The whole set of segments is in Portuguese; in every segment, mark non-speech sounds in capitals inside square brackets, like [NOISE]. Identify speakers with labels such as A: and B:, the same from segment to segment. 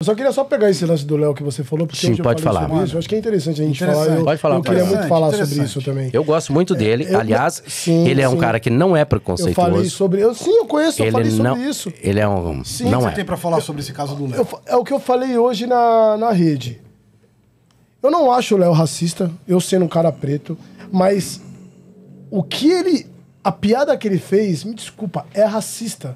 A: Eu só queria só pegar esse lance do Léo que você falou, porque Sim, pode falar. sobre isso. Eu acho que é interessante a gente falar. Eu, pode falar. Eu queria muito falar sobre isso também.
B: Eu gosto muito é, dele. É, eu- Aliás, sim, ele é um sim. cara que não é Eu preconceituoso. falei
A: sobre. Eu, sim, eu conheço, eu falei ele sobre não, isso.
B: ele é um Sim, não é. você é.
A: tem pra falar sobre esse caso do Léo? é o que eu falei hoje na, na rede. Eu não acho o Léo racista, eu sendo um cara preto, mas o que ele. A piada que ele fez, me desculpa, é racista.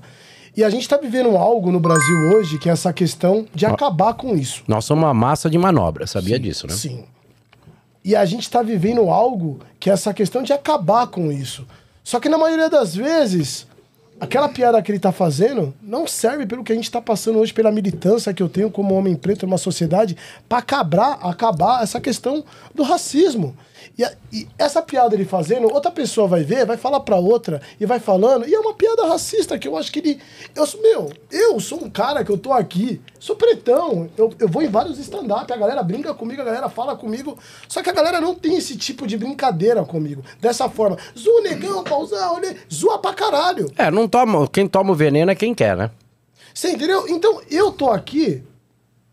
A: E a gente está vivendo algo no Brasil hoje que é essa questão de acabar com isso.
B: Nós somos uma massa de manobra, sabia sim, disso, né? Sim.
A: E a gente está vivendo algo que é essa questão de acabar com isso. Só que na maioria das vezes, aquela piada que ele está fazendo não serve pelo que a gente está passando hoje, pela militância que eu tenho como homem preto numa sociedade, para acabar, acabar essa questão do racismo. E, a, e, essa piada ele fazendo, outra pessoa vai ver, vai falar pra outra e vai falando. E é uma piada racista que eu acho que ele. Eu, meu, eu sou um cara que eu tô aqui, sou pretão, eu, eu vou em vários stand-up, a galera brinca comigo, a galera fala comigo. Só que a galera não tem esse tipo de brincadeira comigo, dessa forma. Zu, negão, pausão, né? zoa pra caralho. É, não toma,
B: quem toma o veneno é quem quer, né?
A: Você entendeu? Então eu tô aqui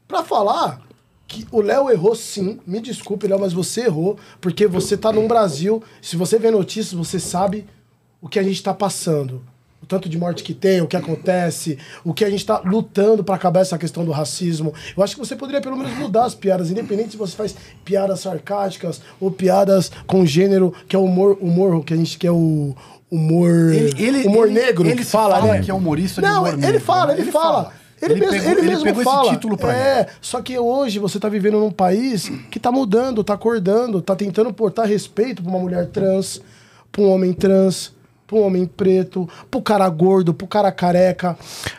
A: pra falar que o Léo errou sim. Me desculpe, Léo, mas você errou, porque você tá no Brasil. Se você vê notícias, você sabe o que a gente tá passando. O tanto de morte que tem, o que acontece, o que a gente tá lutando para acabar essa questão do racismo. Eu acho que você poderia pelo menos mudar as piadas, independente se você faz piadas sarcásticas ou piadas com gênero, que é o humor, humor que a gente quer é o, humor. Ele, ele, humor ele, negro ele fala, fala, né? que é humorista de Não, humor ele negro. fala, né? ele, ele fala. fala. Ele, ele mesmo, pegou, ele mesmo pegou fala, esse título pra é, ele. Só que hoje você tá vivendo num país que tá mudando, tá acordando, tá tentando portar respeito pra uma mulher trans, pra um homem trans, um homem preto, pro cara gordo, pro cara careca.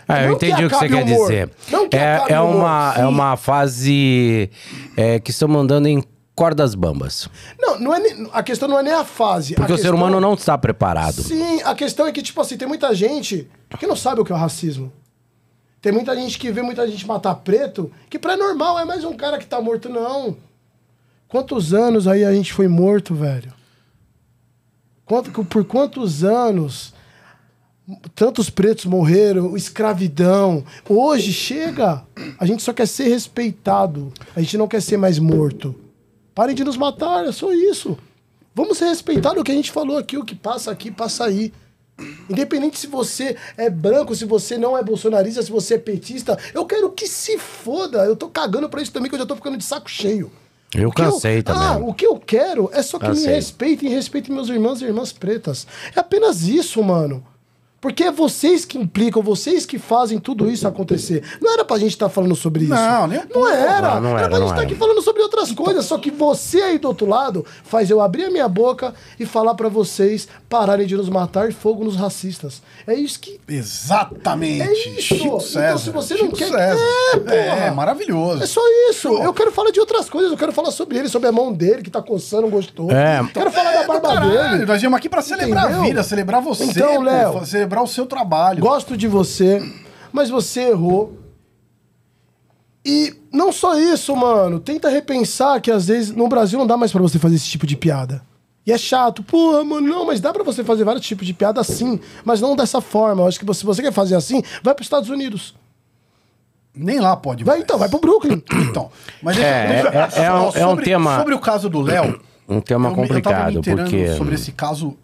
A: É, eu entendi que o que você quer humor. dizer. Não
B: que é, é, uma, humor, é uma fase é, que estamos andando em cordas bambas.
A: Não, não é, a questão não é nem a fase. Porque a o questão, ser humano não
B: está preparado.
A: Sim, a questão é que, tipo assim, tem muita gente que não sabe o que é o racismo. Tem muita gente que vê muita gente matar preto, que pra normal é mais um cara que tá morto, não. Quantos anos aí a gente foi morto, velho? Quanto, por quantos anos tantos pretos morreram, escravidão. Hoje chega, a gente só quer ser respeitado, a gente não quer ser mais morto. Parem de nos matar, é só isso. Vamos ser respeitados é o que a gente falou aqui, o que passa aqui, passa aí. Independente se você é branco, se você não é bolsonarista, se você é petista, eu quero que se foda. Eu tô cagando pra isso também, que eu já tô ficando de saco cheio. Eu cansei eu, também. Ah, o que eu quero é só que cansei. me respeitem e respeitem meus irmãos e irmãs pretas. É apenas isso, mano. Porque é vocês que implicam, vocês que fazem tudo isso acontecer. Não era pra gente estar tá falando sobre isso. Não, nem não era. Não,
B: não era, era pra gente estar tá aqui
A: falando sobre outras então- coisas. Só que você aí do outro lado faz eu abrir a minha boca e falar para vocês pararem de nos matar e fogo nos racistas. É isso que. Exatamente. É isso. Chico César. Então, se você não Chico quer. César. É, é, porra. É, maravilhoso. É só isso. Eu quero falar de outras coisas. Eu quero falar sobre ele, sobre a mão dele, que tá coçando gostoso. É. Quero falar é, da barba dele. Nós viemos aqui pra celebrar Entendeu? a vida, celebrar você. Então, Léo celebrar o seu trabalho. Gosto de você, mas você errou. E não só isso, mano. Tenta repensar que às vezes no Brasil não dá mais para você fazer esse tipo de piada. E é chato. Porra, mano, não, mas dá para você fazer vários tipos de piada assim, mas não dessa forma. Eu acho que se você quer fazer assim, vai para os Estados Unidos. Nem lá pode. Vai mais. então, vai pro Brooklyn. [CLEARS THROAT] então. Mas é, é, é, é, um, sobre, é um tema. Sobre o caso do Léo.
B: Um tema eu, complicado, eu porque. Sobre esse
C: caso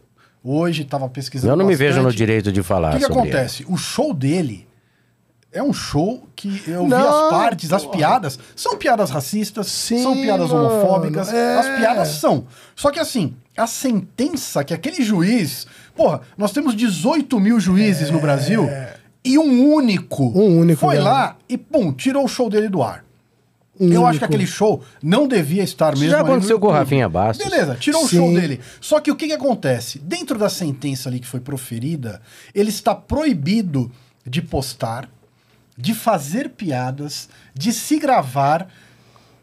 C: Hoje estava pesquisando. Eu não bastante. me vejo no
B: direito de falar. O que, que acontece?
C: Ele. O show dele é um show que eu não, vi as partes, as piadas. São piadas racistas, Sim, são piadas mano, homofóbicas. É. As piadas são. Só que assim, a sentença que aquele juiz. Porra, nós temos 18 mil juízes é. no Brasil e um único. Um único. Foi mesmo. lá e, pum, tirou o show dele do ar. Único. Eu acho que aquele show não devia estar mesmo. Já aconteceu com o Rafinha Bastos. Beleza, tirou Sim. o show dele. Só que o que, que acontece? Dentro da sentença ali que foi proferida, ele está proibido de postar, de fazer piadas, de se gravar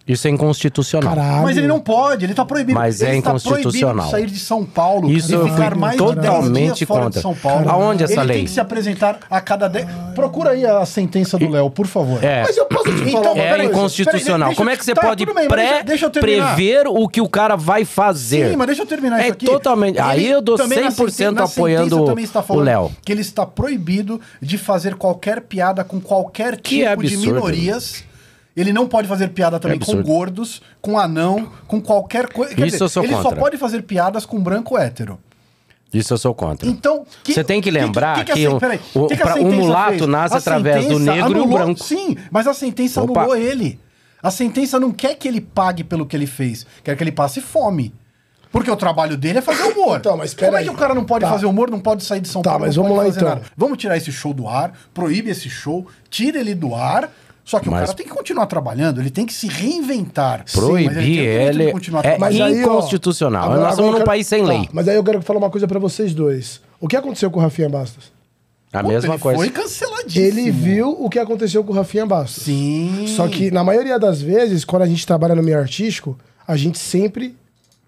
B: isso é inconstitucional. Caralho. Mas ele
C: não pode, ele está proibido. Mas é ele é inconstitucional. Tá sair de São Paulo Isso eu ficar mais totalmente de contra. De São Paulo. Aonde essa ele lei? Ele tem que se apresentar a cada Dez... Procura aí a sentença do Léo, por favor. É. Mas eu posso te então, falar então, É inconstitucional. Peraí, Como é que você tá, pode bem, pré prever
B: o que o cara vai fazer? Sim, mas deixa eu terminar é aqui. Totalmente. aí eu dou 100% na apoiando está o Léo.
C: Que ele está proibido de fazer qualquer piada com qualquer tipo de minorias ele não pode fazer piada também é com gordos, com anão, com qualquer coisa. Isso dizer, eu sou ele contra. só pode fazer piadas com branco hétero.
B: Isso eu sou contra. Então, você tem que lembrar que, que, que, que peraí, o, que o mulato fez? nasce a através do negro anulou, e o branco.
C: Sim, mas a sentença Opa. anulou ele. A sentença não quer que ele pague pelo que ele fez, quer que ele passe fome. Porque o trabalho dele é fazer humor. [COUGHS] Então, mas Como aí. é que o cara não pode tá. fazer humor, não pode sair de São tá, Paulo? Tá, mas vamos lá então. Nada? Vamos tirar esse show do ar, proíbe esse show, tira ele do ar só que mas... o cara tem que continuar
A: trabalhando, ele tem que se reinventar. Proibir Sim, ele, ele é mas inconstitucional. Aí, ó, agora, nós somos um país sem tá, lei. Mas aí eu quero falar uma coisa para vocês dois. O que aconteceu com o Rafinha Bastos?
B: A mesma coisa. Foi
A: canceladíssimo. Ele viu o que aconteceu com o Rafinha Bastos. Sim. Só que na maioria das vezes, quando a gente trabalha no meio artístico, a gente sempre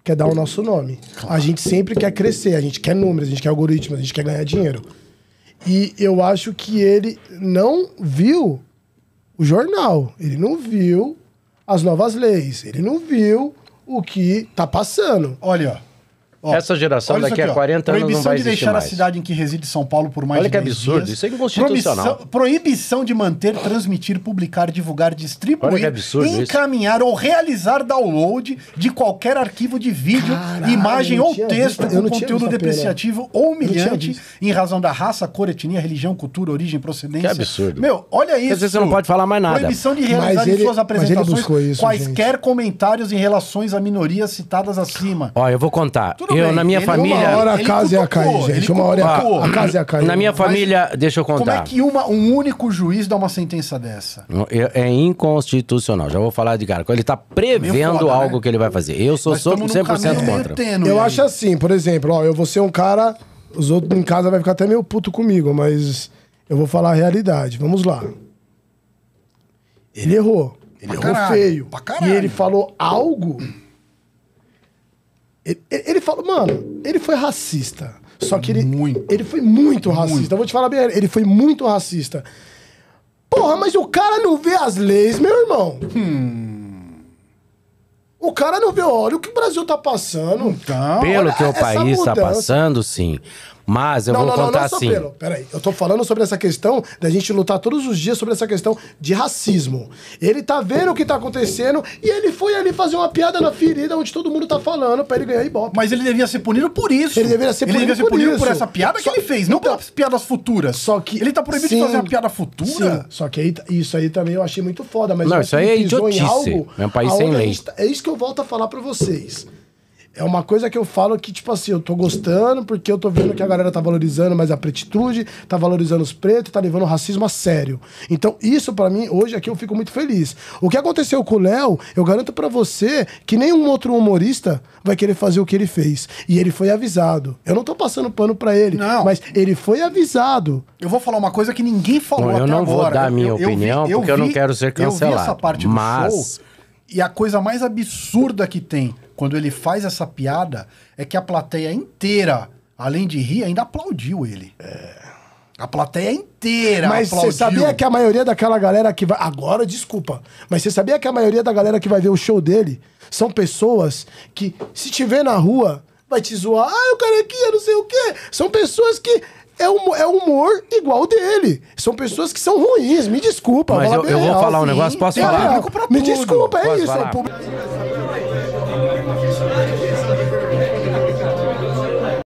A: quer dar o nosso nome. A gente sempre quer crescer, a gente quer números, a gente quer algoritmos, a gente quer ganhar dinheiro. E eu acho que ele não viu o jornal, ele não viu as novas leis, ele não viu o que tá passando. Olha, Ó, Essa geração daqui aqui, a 40 anos não vai existir Proibição de deixar mais. a cidade em que reside São Paulo por mais Olha de
B: que absurdo, dias. isso é inconstitucional. Proibição,
C: proibição de manter, transmitir, publicar, divulgar, distribuir, encaminhar isso. ou realizar download de qualquer arquivo de vídeo, Caralho, imagem ou texto visto, com conteúdo depreciativo ou humilhante em razão da raça, cor, etnia, religião, cultura, origem, procedência. Que absurdo. Meu, olha isso. Quer dizer, você não pode falar mais nada. Proibição de realizar ele, em suas apresentações isso, quaisquer gente. comentários em relações a minorias citadas acima. Olha,
B: eu vou contar. Tudo eu, na minha ele, família. Uma hora a casa
A: ia cair, gente. Uma hora a, casa ia cair. Na
B: minha família, Mas deixa eu contar. Como é que
C: uma, um único juiz dá uma sentença dessa?
B: É, é inconstitucional. Já vou falar de cara. Ele está é prevendo foda, né? algo né? que ele vai fazer. Eu sou, sou 100% contra. eu acho
A: assim, por exemplo, ó, eu vou ser um cara. Os outros em casa vai ficar até meio puto comigo, mas eu vou falar a realidade. Vamos lá. Ele errou.
C: Ele pra errou caralho, feio.
A: E ele falou algo ele, ele falou, mano, ele foi racista. Só que ele. Muito. Ele foi muito racista. Muito. Então, eu vou te falar bem, ele foi muito racista. Porra, mas o cara não vê as leis, meu irmão. Hum. O cara não vê, olha o que o Brasil tá passando. Então, Pelo olha, que o país tá mudança. tá passando,
B: sim. Mas eu não, vou não, contar não, não, assim.
A: peraí, eu tô falando sobre essa questão da gente lutar todos os dias sobre essa questão de racismo. Ele tá vendo o que tá acontecendo e ele foi ali fazer uma piada na ferida onde todo mundo tá falando pra ele ganhar ibope.
C: Mas ele devia ser punido por isso. Ele deveria ser ele devia ser por, punido por essa piada só, que ele fez, não então, pelas piadas futuras.
A: Só que. Ele tá proibido sim, de fazer uma piada futura. Sim, só que aí, tá, isso aí também eu achei muito foda, mas. Não, isso aí é idiotice. é um país sem lei. Gente, tá, é isso que eu volto a falar pra vocês. É uma coisa que eu falo que, tipo assim, eu tô gostando porque eu tô vendo que a galera tá valorizando mais a pretitude, tá valorizando os pretos, tá levando o racismo a sério. Então, isso para mim, hoje aqui eu fico muito feliz. O que aconteceu com o Léo, eu garanto para você que nenhum outro humorista vai querer fazer o que ele fez. E ele foi avisado. Eu não tô passando pano para ele, não. mas ele foi avisado. Eu vou falar uma coisa que ninguém falou Bom, até agora. Eu não vou dar a minha eu,
B: opinião eu porque eu, vi, eu não quero ser cancelado. Eu vi essa parte mas... do show
C: e a coisa mais absurda que tem quando ele faz essa piada é que a plateia inteira, além de rir, ainda aplaudiu ele. É. A plateia inteira. Mas você sabia que
A: a maioria daquela galera que vai. Agora, desculpa. Mas você sabia que a maioria da galera que vai ver o show dele são pessoas que, se tiver na rua, vai te zoar. Ah, o carequinha, não sei o quê. São pessoas que é, um, é humor igual o dele. São pessoas que são ruins, me desculpa. Mas eu, eu vou falar um negócio, posso falar? Me desculpa, é posso isso. Falar? É o público...